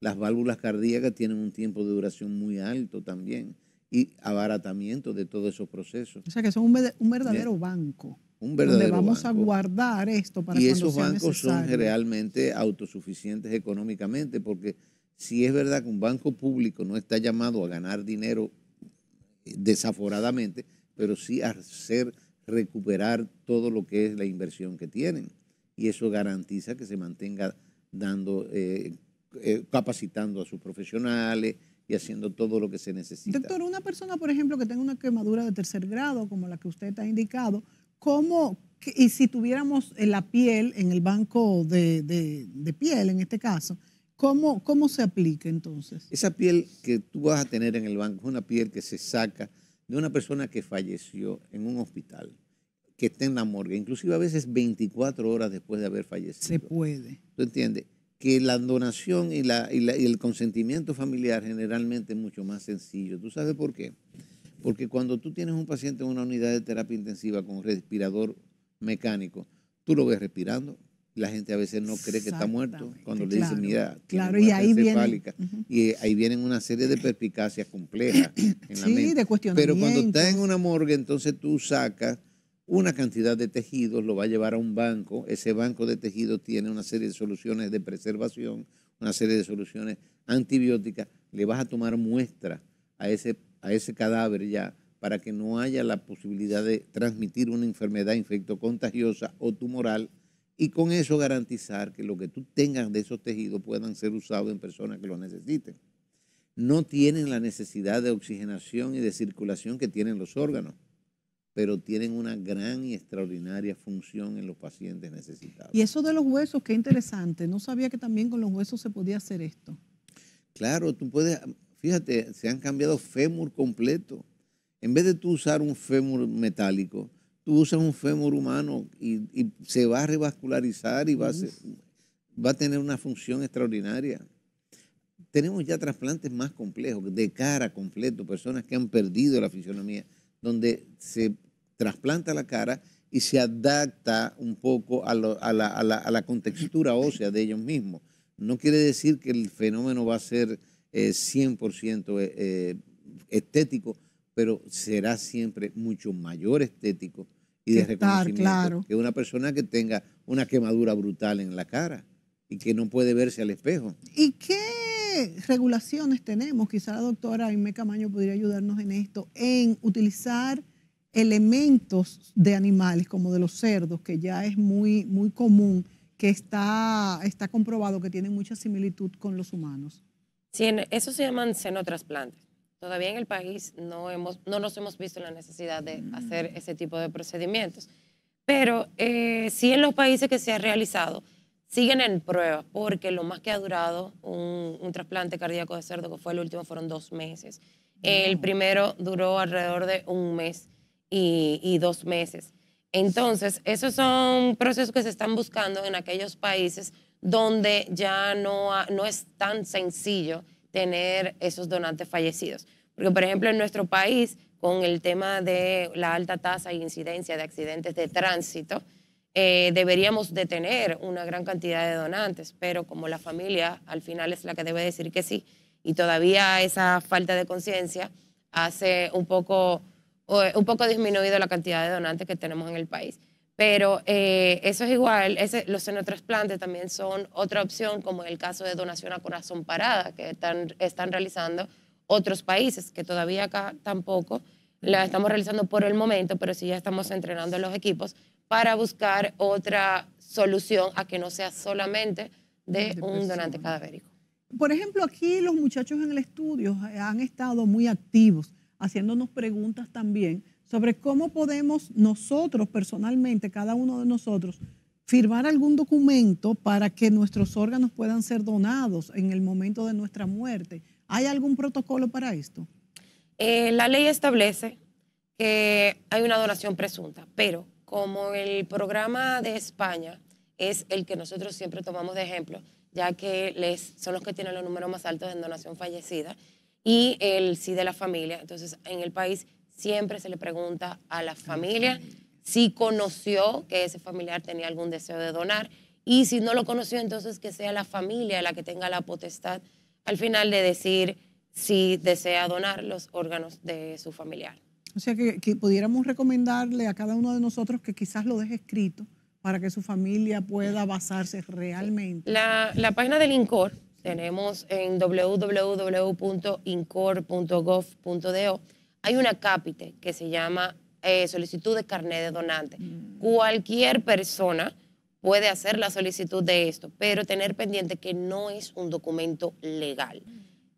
Las válvulas cardíacas tienen un tiempo de duración muy alto también y abaratamiento de todos esos procesos. O sea que son un, verdadero banco. Un verdadero donde vamos a guardar esto para Y esos bancos son realmente autosuficientes económicamente porque si es verdad que un banco público no está llamado a ganar dinero desaforadamente, pero sí a ser recuperar todo lo que es la inversión que tienen. Y eso garantiza que se mantenga dando, eh, eh, capacitando a sus profesionales y haciendo todo lo que se necesita. Doctor, una persona, por ejemplo, que tenga una quemadura de tercer grado, como la que usted ha indicado, ¿cómo, y si tuviéramos la piel en el banco de, piel, en este caso, ¿cómo, ¿cómo se aplica entonces? Esa piel que tú vas a tener en el banco es una piel que se saca de una persona que falleció en un hospital, que esté en la morgue, inclusive a veces 24 horas después de haber fallecido. Se puede. ¿Tú entiendes? Que la donación y, y el consentimiento familiar generalmente es mucho más sencillo. ¿Tú sabes por qué? Porque cuando tú tienes un paciente en una unidad de terapia intensiva con respirador mecánico, tú lo ves respirando, la gente a veces no cree que está muerto cuando le dicen, mira, claro, y ahí y eh, ahí vienen una serie de perspicacias complejas en la mente. Pero cuando está en una morgue, entonces tú sacas una cantidad de tejidos, lo va a llevar a un banco, ese banco de tejidos tiene una serie de soluciones de preservación, una serie de soluciones antibióticas, le vas a tomar muestra a ese, a ese cadáver ya para que no haya la posibilidad de transmitir una enfermedad infectocontagiosa o tumoral y con eso garantizar que lo que tú tengas de esos tejidos puedan ser usados en personas que los necesiten. No tienen la necesidad de oxigenación y de circulación que tienen los órganos, pero tienen una gran y extraordinaria función en los pacientes necesitados. Y eso de los huesos, qué interesante. No sabía que también con los huesos se podía hacer esto. Claro, tú puedes, fíjate, se han cambiado fémur completo. En vez de tú usar un fémur metálico, tú usas un fémur humano y, se va a revascularizar y va a, va a, tener una función extraordinaria. Tenemos ya trasplantes más complejos, de cara completo, personas que han perdido la fisionomía, donde se trasplanta la cara y se adapta un poco a, la, contextura ósea de ellos mismos. No quiere decir que el fenómeno va a ser 100% eh, eh, eh, estético, pero será siempre mucho mayor estético y de estar, claro. Que una persona que tenga una quemadura brutal en la cara y que no puede verse al espejo. ¿Y qué regulaciones tenemos? Quizá la doctora Aime Camaño podría ayudarnos en esto, en utilizar elementos de animales como de los cerdos, que ya es muy, muy común, que está, está comprobado que tienen mucha similitud con los humanos. Sí, eso se llaman xenotrasplantes todavía en el país no, no nos hemos visto la necesidad de mm. hacer ese tipo de procedimientos. Pero eh, sí en los países que se ha realizado, siguen en prueba porque lo más que ha durado un, trasplante cardíaco de cerdo, que fue el último, fueron dos meses. El primero duró alrededor de un mes y, y dos meses. Entonces, esos son procesos que se están buscando en aquellos países donde ya no, no es tan sencillo tener esos donantes fallecidos. Porque, por ejemplo, en nuestro país, con el tema de la alta tasa e incidencia de accidentes de tránsito, eh, deberíamos de tener una gran cantidad de donantes, pero como la familia al final es la que debe decir que sí, y todavía esa falta de conciencia hace un poco, eh, un poco disminuido la cantidad de donantes que tenemos en el país. Pero eh, eso es igual, los senotrasplantes también son otra opción, como en el caso de donación a corazón parada que están realizando otros países, que todavía acá tampoco la estamos realizando por el momento, pero sí ya estamos entrenando a los equipos para buscar otra solución a que no sea solamente de un donante cadavérico. Por ejemplo, aquí los muchachos en el estudio eh, han estado muy activos, haciéndonos preguntas también sobre cómo podemos nosotros personalmente, cada uno de nosotros, firmar algún documento para que nuestros órganos puedan ser donados en el momento de nuestra muerte. ¿Hay algún protocolo para esto? Eh, la ley establece que hay una donación presunta, pero como el programa de España es el que nosotros siempre tomamos de ejemplo, ya que les, son los que tienen los números más altos en donación fallecida, y el sí de la familia. Entonces, en el país siempre se le pregunta a la familia si conoció que ese familiar tenía algún deseo de donar, y si no lo conoció, entonces que sea la familia la que tenga la potestad al final de decir si desea donar los órganos de su familiar. O sea que, pudiéramos recomendarle a cada uno de nosotros que quizás lo deje escrito para que su familia pueda basarse realmente. La, la página del INCOR tenemos en www.incor.gov.do. Hay una cápita que se llama eh, solicitud de carnet de donante. Mm. Cualquier persona puede hacer la solicitud de esto, pero tener pendiente que no es un documento legal.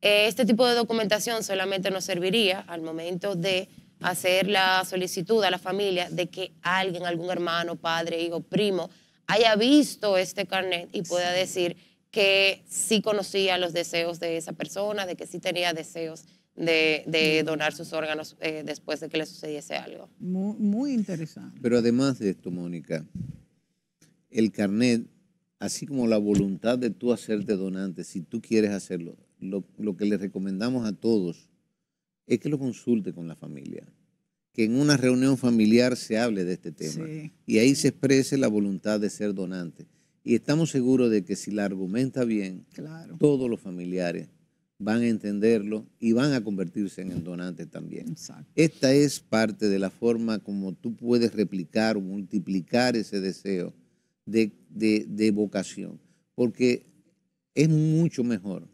Este tipo de documentación solamente nos serviría al momento de hacer la solicitud a la familia de que alguien, algún hermano, padre, hijo, primo, haya visto este carnet y pueda decir que sí conocía los deseos de esa persona, de que sí tenía deseos de, donar sus órganos eh, después de que le sucediese algo. Muy, muy, interesante. Pero además de esto, Mónica, el carnet, así como la voluntad de tú hacerte donante, si tú quieres hacerlo, lo, que le recomendamos a todos es que lo consulte con la familia, que en una reunión familiar se hable de este tema y ahí se exprese la voluntad de ser donante. Y estamos seguros de que si la argumenta bien, claro. todos los familiares van a entenderlo y van a convertirse en donantes también. Esta es parte de la forma como tú puedes replicar o multiplicar ese deseo de, vocación, porque es mucho mejor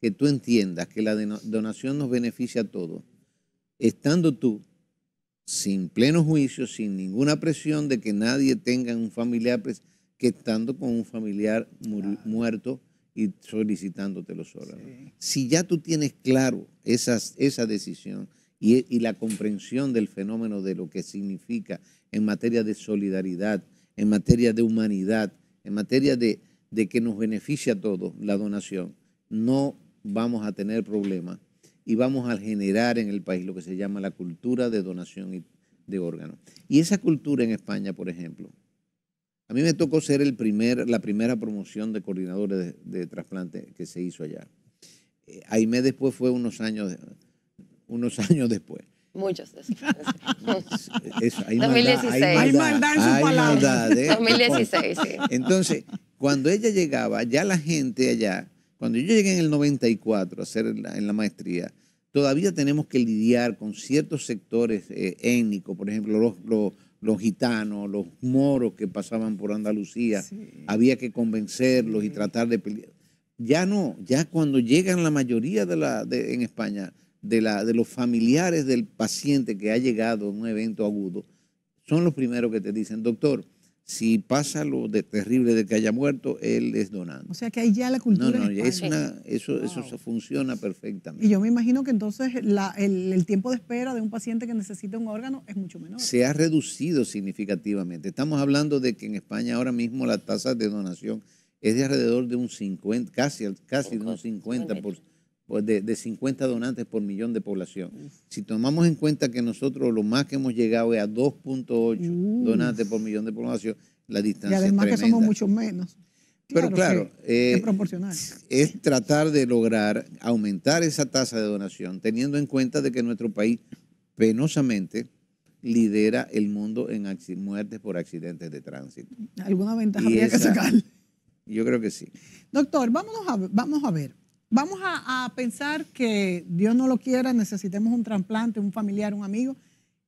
que tú entiendas que la donación nos beneficia a todos, estando tú sin pleno juicio, sin ninguna presión de que nadie tenga un familiar, pues, que estando con un familiar muerto y solicitándote los órganos. Si ya tú tienes claro esa decisión y, y, la comprensión del fenómeno de lo que significa en materia de solidaridad, en materia de humanidad, en materia de, que nos beneficia a todos la donación, no vamos a tener problemas y vamos a generar en el país lo que se llama la cultura de donación de órganos. Y esa cultura en España, por ejemplo, a mí me tocó ser el primer, la primera promoción de coordinadores de, trasplante que se hizo allá. Eh, me después fue unos años, unos años después. Muchos de 2016. en 2016, ¿eh? Entonces, cuando ella llegaba, ya la gente allá, cuando yo llegué en el 94 a hacer en la maestría, todavía tenemos que lidiar con ciertos sectores eh, étnicos, por ejemplo, los, los, gitanos, los moros que pasaban por Andalucía, había que convencerlos y tratar de pelear. Ya no, ya cuando llegan la mayoría de la en España, de, la, de los familiares del paciente que ha llegado a un evento agudo son los primeros que te dicen, doctor, si pasa lo de terrible de que haya muerto, él es donante. O sea que ahí ya la cultura. No, no, eso, eso funciona perfectamente. Y yo me imagino que entonces el, tiempo de espera de un paciente que necesita un órgano es mucho menor. Se ha reducido significativamente. Estamos hablando de que en España ahora mismo la tasa de donación es de alrededor de un 50, casi, casi de un 50%. Por, pues, de, 50 donantes por millón de población. Si tomamos en cuenta que nosotros lo más que hemos llegado es a 2.8 donantes por millón de población, la distancia es Y además que somos mucho menos. Pero claro, eh, es, tratar de lograr aumentar esa tasa de donación, teniendo en cuenta de que nuestro país penosamente lidera el mundo en muertes por accidentes de tránsito. ¿Alguna ventaja habría que sacar? Yo creo que sí. Doctor, vámonos a, vamos a ver. Vamos a, pensar que Dios no lo quiera, necesitemos un trasplante, un familiar, un amigo.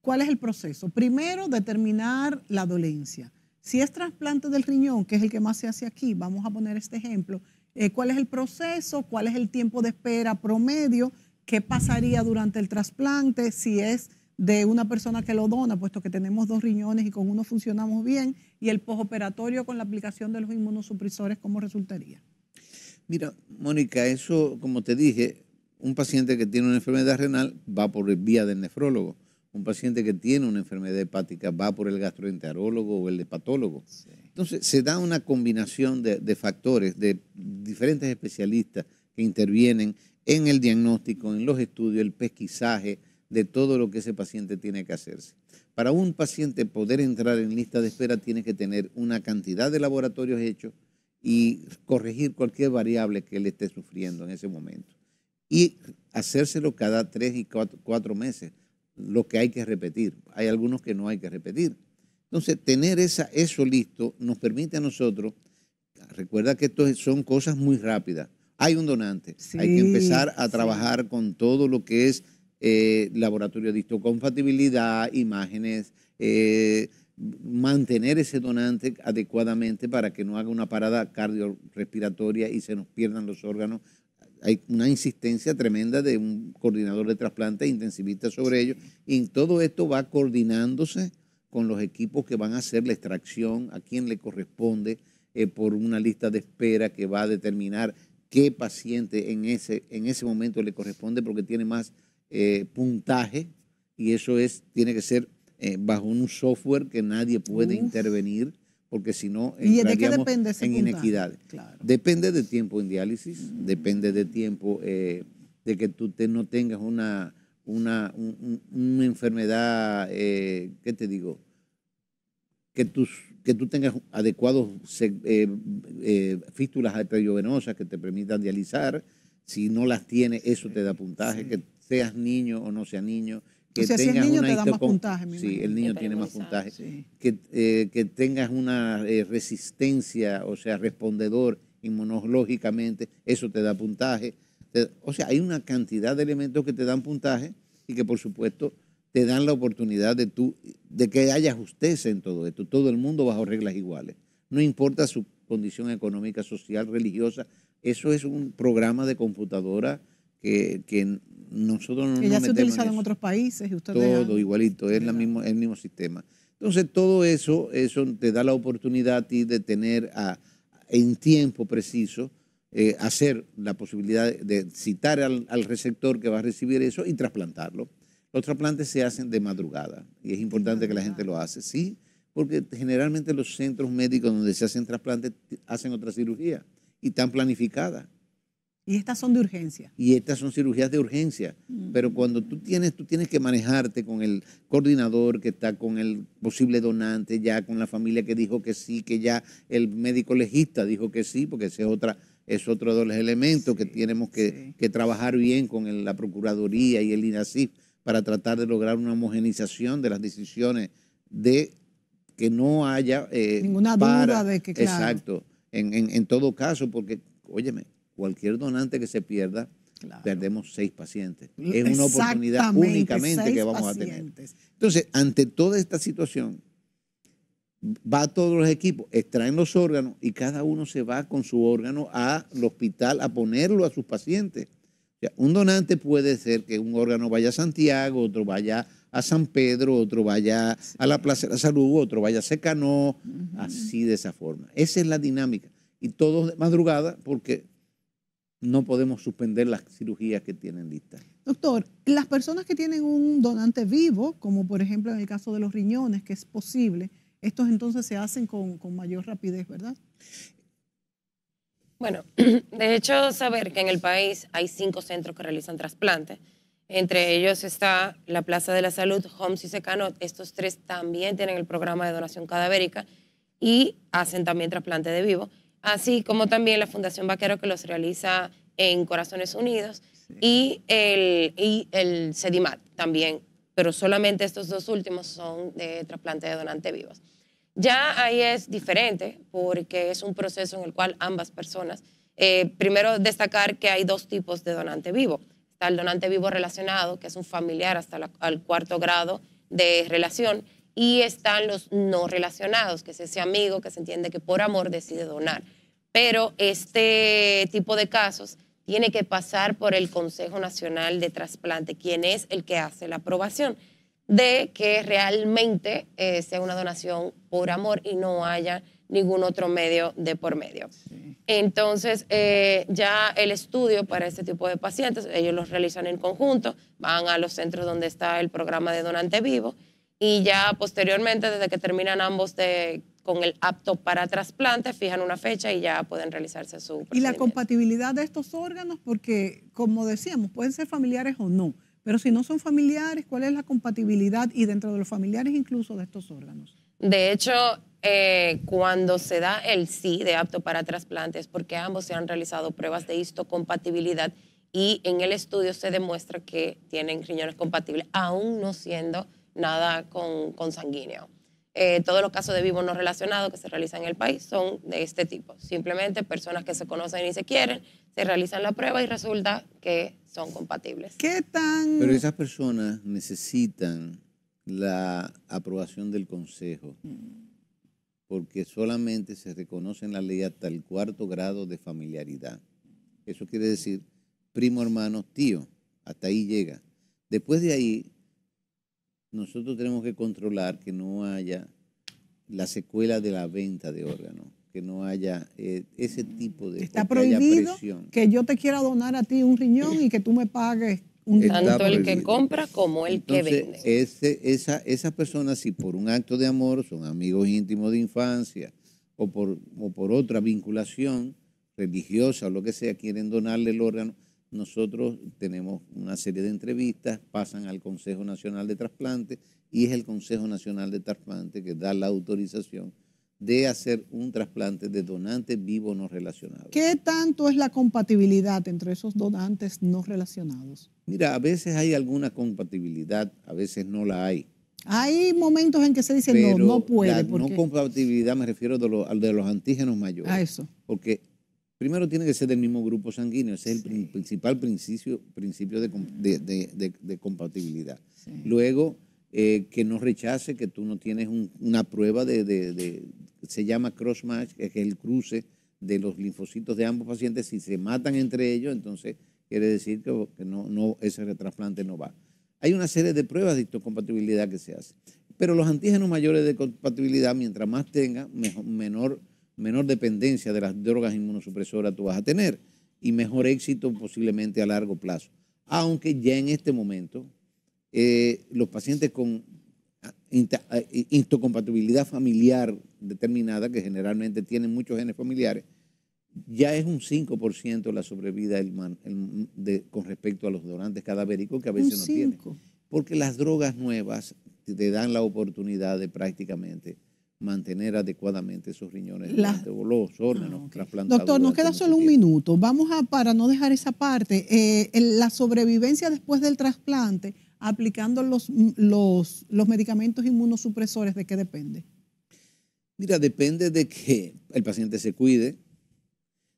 ¿Cuál es el proceso? Primero, determinar la dolencia. Si es trasplante del riñón, que es el que más se hace aquí, vamos a poner este ejemplo, eh, ¿cuál es el proceso? ¿Cuál es el tiempo de espera promedio? ¿Qué pasaría durante el trasplante? Si es de una persona que lo dona, puesto que tenemos dos riñones y con uno funcionamos bien, y el posoperatorio con la aplicación de los inmunosupresores, ¿cómo resultaría? Mira, Mónica, eso, como te dije, un paciente que tiene una enfermedad renal va por vía del nefrólogo. Un paciente que tiene una enfermedad hepática va por el gastroenterólogo o el hepatólogo. Entonces, se da una combinación de, de factores, de diferentes especialistas que intervienen en el diagnóstico, en los estudios, el pesquisaje de todo lo que ese paciente tiene que hacerse. Para un paciente poder entrar en lista de espera tiene que tener una cantidad de laboratorios hechos, y corregir cualquier variable que él esté sufriendo en ese momento. Y hacérselo cada tres y cuatro, meses, lo que hay que repetir. Hay algunos que no hay que repetir. Entonces, tener esa, eso listo nos permite a nosotros, recuerda que esto son cosas muy rápidas. Hay un donante, hay que empezar a trabajar con todo lo que es eh, laboratorio de histocompatibilidad, imágenes, eh, mantener ese donante adecuadamente para que no haga una parada cardiorrespiratoria y se nos pierdan los órganos. Hay una insistencia tremenda de un coordinador de trasplante intensivista sobre ello y todo esto va coordinándose con los equipos que van a hacer la extracción, a quién le corresponde, eh, por una lista de espera que va a determinar qué paciente en ese, en ese momento le corresponde porque tiene más eh, puntaje y eso es, tiene que ser eh, bajo un software que nadie puede intervenir porque si no ¿Y de depende en inequidad. Depende de tiempo en diálisis, mm. depende de tiempo eh, de que tú te, no tengas una, una, enfermedad, eh, ¿qué te digo? Que, tus, que tú tengas adecuados fístulas arteriovenosas que te permitan dializar. Si no las tienes, eso te da puntaje, que seas niño o no seas niño, que o sea, si el niño te da más puntaje, Sí, el niño tiene más puntaje. Que, tengas una eh, resistencia, o sea, respondedor inmunológicamente, eso te da puntaje. o sea, hay una cantidad de elementos que te dan puntaje y que, por supuesto, te dan la oportunidad de, tú, de que haya justicia en todo esto. Todo el mundo bajo reglas iguales. No importa su condición económica, social, religiosa. Eso es un programa de computadora que nosotros no ya se ha utilizado en, otros países y usted todo igualito es la mismo, el mismo sistema entonces todo eso eso te da la oportunidad a ti de tener en tiempo preciso eh, hacer la posibilidad de citar al, receptor que va a recibir eso y trasplantarlo los trasplantes se hacen de madrugada y es importante que la gente lo hace sí porque generalmente los centros médicos donde se hacen trasplantes hacen otra cirugía y están planificadas. Y estas son de urgencia. Y estas son cirugías de urgencia. Mm. Pero cuando tú tienes, tú tienes que manejarte con el coordinador que está con el posible donante, ya con la familia que dijo que sí, que ya el médico legista dijo que sí, porque ese es otra, es otro de los elementos que tenemos que, trabajar bien con la Procuraduría y el INACIF para tratar de lograr una homogenización de las decisiones de que no haya eh, ninguna duda de que claro. exacto en todo caso porque óyeme cualquier donante que se pierda, perdemos seis pacientes. Es una oportunidad únicamente que vamos a tener. Entonces, ante toda esta situación, va todos los equipos, extraen los órganos y cada uno se va con su órgano al hospital a ponerlo a sus pacientes. un donante puede ser que un órgano vaya a Santiago, otro vaya a San Pedro, otro vaya a la Plaza de la Salud, otro vaya a Secanó, así de esa forma. Esa es la dinámica. Y todos de madrugada, porque no podemos suspender las cirugías que tienen listas. Doctor, las personas que tienen un donante vivo, como por ejemplo en el caso de los riñones, que es posible, estos entonces se hacen con, mayor rapidez, ¿verdad? Bueno, de hecho, saber que en el país hay cinco centros que realizan trasplantes. Entre ellos está la Plaza de la Salud, Homs y Secanot. Estos tres también tienen el programa de donación cadavérica y hacen también trasplante de vivo así como también la Fundación Vaquero que los realiza en Corazones Unidos y, el, y el CEDIMAT también, pero solamente estos dos últimos son de trasplante de donantes vivos. Ya ahí es diferente porque es un proceso en el cual ambas personas, eh, primero destacar que hay dos tipos de donante vivo. Está el donante vivo relacionado, que es un familiar hasta el cuarto grado de relación, y están los no relacionados, que es ese amigo que se entiende que por amor decide donar. Pero este tipo de casos tiene que pasar por el Consejo Nacional de Trasplante, quien es el que hace la aprobación de que realmente eh, sea una donación por amor y no haya ningún otro medio de por medio. Entonces, eh, ya el estudio para este tipo de pacientes, ellos los realizan en conjunto, van a los centros donde está el programa de donante vivo y ya posteriormente, desde que terminan ambos de con el apto para trasplante, fijan una fecha y ya pueden realizarse su Y la compatibilidad de estos órganos, porque como decíamos, pueden ser familiares o no, pero si no son familiares, ¿cuál es la compatibilidad y dentro de los familiares incluso de estos órganos? De hecho, eh, cuando se da el sí de apto para trasplantes, porque ambos se han realizado pruebas de histocompatibilidad y en el estudio se demuestra que tienen riñones compatibles, aún no siendo nada con, consanguíneo. Eh, todos los casos de vivos no relacionados que se realizan en el país son de este tipo. Simplemente personas que se conocen y se quieren, se realizan la prueba y resulta que son compatibles. ¿Qué tan? Pero esas personas necesitan la aprobación del Consejo, porque solamente se reconoce en la ley hasta el cuarto grado de familiaridad. Eso quiere decir primo, hermano, tío, hasta ahí llega. Después de ahí, nosotros tenemos que controlar que no haya la secuela de la venta de órganos, que no haya eh, ese tipo de... Está prohibido que yo te quiera donar a ti un riñón y que tú me pagues un Tanto el que compra como el que vende. esa, esas personas, si por un acto de amor son amigos íntimos de infancia o por, o por otra vinculación religiosa o lo que sea, quieren donarle el órgano, nosotros tenemos una serie de entrevistas, pasan al Consejo Nacional de Trasplantes y es el Consejo Nacional de Trasplantes que da la autorización de hacer un trasplante de donante vivo no relacionados. ¿Qué tanto es la compatibilidad entre esos donantes no relacionados? Mira, a veces hay alguna compatibilidad, a veces no la hay. Hay momentos en que se dice no, no puede. La no compatibilidad me refiero al de los antígenos mayores. A eso. Porque Primero tiene que ser del mismo grupo sanguíneo, ese es el principal principio, principio de, compatibilidad. Luego, eh, que no rechace que tú no tienes una prueba de, se llama cross-match, que es el cruce de los linfocitos de ambos pacientes. Si se matan entre ellos, entonces quiere decir que, no, ese retrasplante no va. Hay una serie de pruebas de histocompatibilidad que se hace, Pero los antígenos mayores de compatibilidad, mientras más tenga, menor menor dependencia de las drogas inmunosupresoras tú vas a tener y mejor éxito posiblemente a largo plazo. Aunque ya en este momento eh, los pacientes con eh, intocompatibilidad familiar determinada, que generalmente tienen muchos genes familiares, ya es un 5% la sobrevida con respecto a los donantes cadavéricos que a veces no tienen. Porque las drogas nuevas te dan la oportunidad de prácticamente mantener adecuadamente esos riñones los órganos ah, trasplantados. Doctor, nos queda solo un minuto. Vamos a, para no dejar esa parte, eh, la sobrevivencia después del trasplante, aplicando mm, los, los, medicamentos inmunosupresores, ¿de qué depende? Mira, depende de que el paciente se cuide,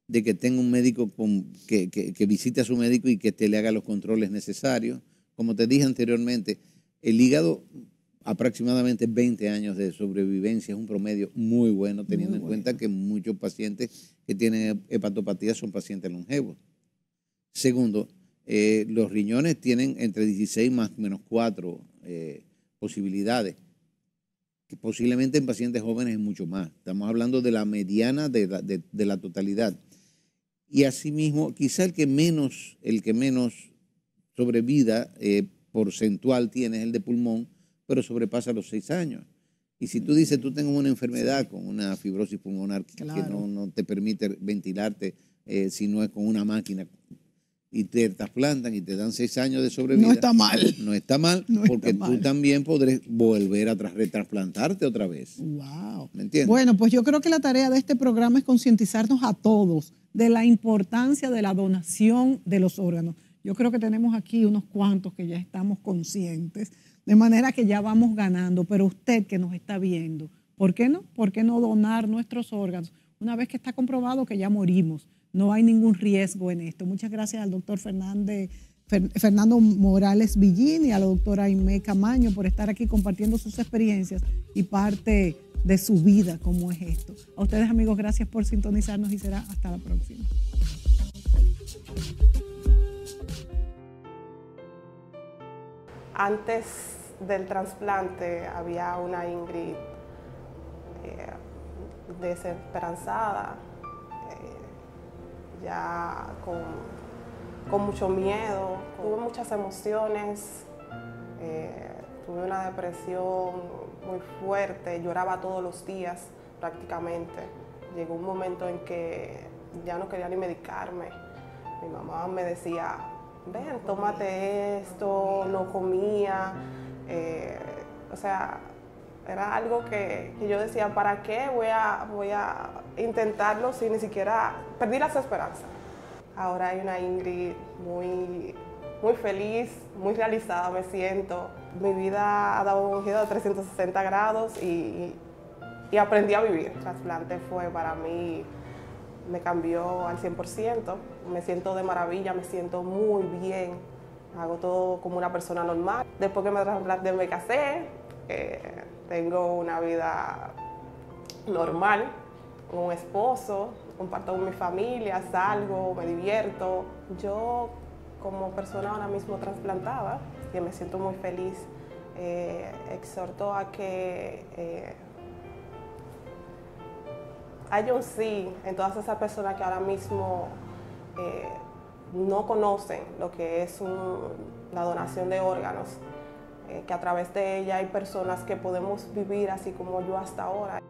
de que tenga un médico con, que, que, visite a su médico y que te le haga los controles necesarios. Como te dije anteriormente, el hígado aproximadamente 20 años de sobrevivencia, es un promedio muy bueno, teniendo en cuenta que muchos pacientes que tienen hepatopatía son pacientes longevos. Segundo, eh, los riñones tienen entre 16 más menos 4 eh, posibilidades, que posiblemente en pacientes jóvenes es mucho más. Estamos hablando de la mediana de la, totalidad. Y asimismo, quizá el que menos, el que menos sobrevida eh, porcentual tiene es el de pulmón, pero sobrepasa los seis años. Y si tú mm. dices, tú tengo una enfermedad con una fibrosis pulmonar que no, te permite ventilarte eh, si no es con una máquina y te trasplantan y te dan seis años de sobrevivir. No está mal. No está mal, porque tú también podrás volver a retrasplantarte otra vez. Wow. ¿Me entiendes? Bueno, pues yo creo que la tarea de este programa es concientizarnos a todos de la importancia de la donación de los órganos. Yo creo que tenemos aquí unos cuantos que ya estamos conscientes de manera que ya vamos ganando, pero usted que nos está viendo, ¿por qué no? ¿Por qué no donar nuestros órganos? Una vez que está comprobado que ya morimos, no hay ningún riesgo en esto. Muchas gracias al doctor Fernando Morales Villini y a la doctora Aime Camaño por estar aquí compartiendo sus experiencias y parte de su vida, como es esto. A ustedes amigos, gracias por sintonizarnos y será hasta la próxima. Antes del trasplante había una Ingrid eh, desesperanzada, eh, ya con, mucho miedo. Tuve muchas emociones, eh, tuve una depresión muy fuerte, lloraba todos los días prácticamente. Llegó un momento en que ya no quería ni medicarme. Mi mamá me decía, ven, tómate esto, no comía. Eh, o sea, era algo que, yo decía, ¿para qué voy a, voy a intentarlo sin ni siquiera perdí la esperanza. Ahora hay una Ingrid muy, muy feliz, muy realizada me siento. Mi vida ha dado un giro de 360 grados y, y aprendí a vivir. El trasplante fue para mí me cambió al 100%, me siento de maravilla, me siento muy bien, hago todo como una persona normal. Después que me trasplanté me casé, eh, tengo una vida normal, un esposo, comparto con mi familia, salgo, me divierto. Yo como persona ahora mismo trasplantada, que me siento muy feliz, eh, exhorto a que... Eh, hay ah, un sí en todas esas personas que ahora mismo eh, no conocen lo que es la donación de órganos, eh, que a través de ella hay personas que podemos vivir así como yo hasta ahora.